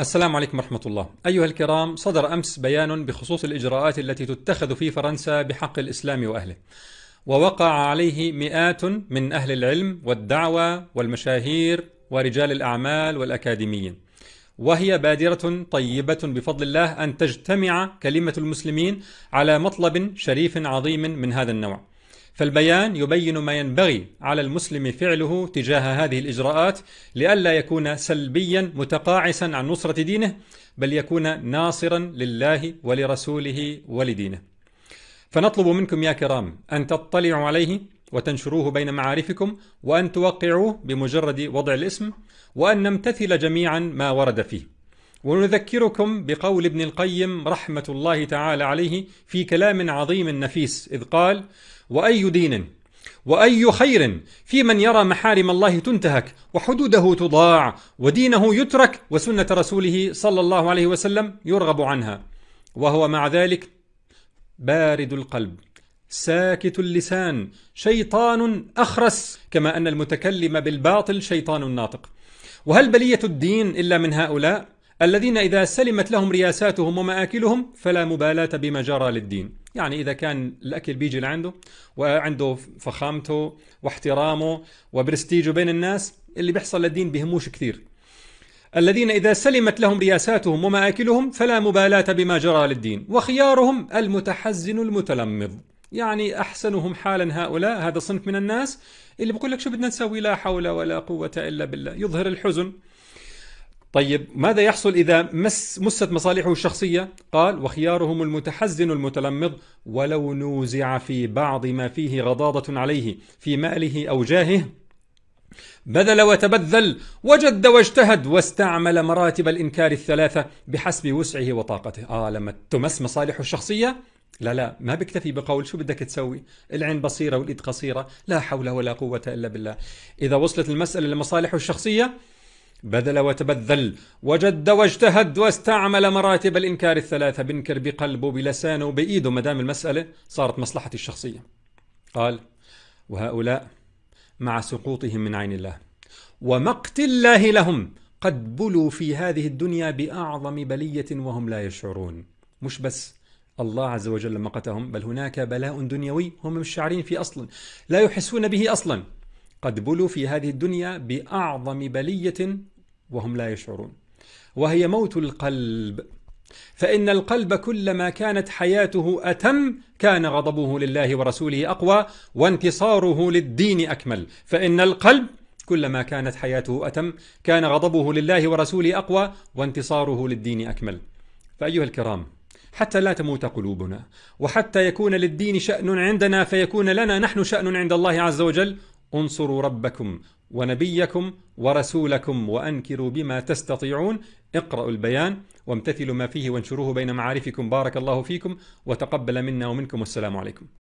السلام عليكم ورحمة الله. أيها الكرام، صدر أمس بيان بخصوص الإجراءات التي تتخذ في فرنسا بحق الإسلام وأهله. ووقع عليه مئات من أهل العلم والدعوة والمشاهير ورجال الأعمال والأكاديميين. وهي بادرة طيبة بفضل الله أن تجتمع كلمة المسلمين على مطلب شريف عظيم من هذا النوع. فالبيان يبين ما ينبغي على المسلم فعله تجاه هذه الإجراءات لئلا يكون سلبيا متقاعسا عن نصرة دينه بل يكون ناصرا لله ولرسوله ولدينه فنطلب منكم يا كرام أن تطلعوا عليه وتنشروه بين معارفكم وأن توقعوه بمجرد وضع الاسم وأن نمتثل جميعا ما ورد فيه ونذكركم بقول ابن القيم رحمة الله تعالى عليه في كلام عظيم نفيس إذ قال وأي دين وأي خير في من يرى محارم الله تنتهك وحدوده تضاع ودينه يترك وسنة رسوله صلى الله عليه وسلم يرغب عنها وهو مع ذلك بارد القلب ساكت اللسان شيطان أخرس كما أن المتكلم بالباطل شيطان ناطق وهل بلية الدين إلا من هؤلاء؟ الذين إذا سلمت لهم رياساتهم ومآكلهم فلا مبالاة بما جرى للدين يعني إذا كان الأكل بيجي لعنده وعنده فخامته واحترامه وبرستيجه بين الناس اللي بيحصل للدين بهموش كثير الذين إذا سلمت لهم رياساتهم ومآكلهم فلا مبالاة بما جرى للدين وخيارهم المتحزن المتلمض يعني أحسنهم حالا هؤلاء هذا صنف من الناس اللي بقول لك شو بدنا نسوي لا حول ولا قوة إلا بالله يظهر الحزن طيب ماذا يحصل إذا مس مست مصالحه الشخصية؟ قال وخيارهم المتحزن المتلمض ولو نوزع في بعض ما فيه غضاضة عليه في ماله أو جاهه بذل وتبذل وجد واجتهد واستعمل مراتب الإنكار الثلاثة بحسب وسعه وطاقته آه لما تمس مصالحه الشخصية لا لا ما بكتفي بقول شو بدك تسوي العين بصيرة والإيد قصيرة لا حول ولا قوة إلا بالله إذا وصلت المسألة لمصالحه الشخصية بذل وتبذل وجد واجتهد واستعمل مراتب الإنكار الثلاثة بنكر بقلبه بلسانه بإيده ما دام المسألة صارت مصلحتي الشخصية قال وهؤلاء مع سقوطهم من عين الله ومقت الله لهم قد بلوا في هذه الدنيا بأعظم بلية وهم لا يشعرون مش بس الله عز وجل مقتهم بل هناك بلاء دنيوي هم مش شاعرين فيه أصلا لا يحسون به أصلا قد بلوا في هذه الدنيا باعظم بليه وهم لا يشعرون وهي موت القلب فان القلب كلما كانت حياته اتم كان غضبه لله ورسوله اقوى وانتصاره للدين اكمل فان القلب كلما كانت حياته اتم كان غضبه لله ورسوله اقوى وانتصاره للدين اكمل فايها الكرام حتى لا تموت قلوبنا وحتى يكون للدين شأن عندنا فيكون لنا نحن شأن عند الله عز وجل انصروا ربكم ونبيكم ورسولكم وأنكروا بما تستطيعون اقرأوا البيان وامتثلوا ما فيه وانشروه بين معارفكم بارك الله فيكم وتقبل منا ومنكم والسلام عليكم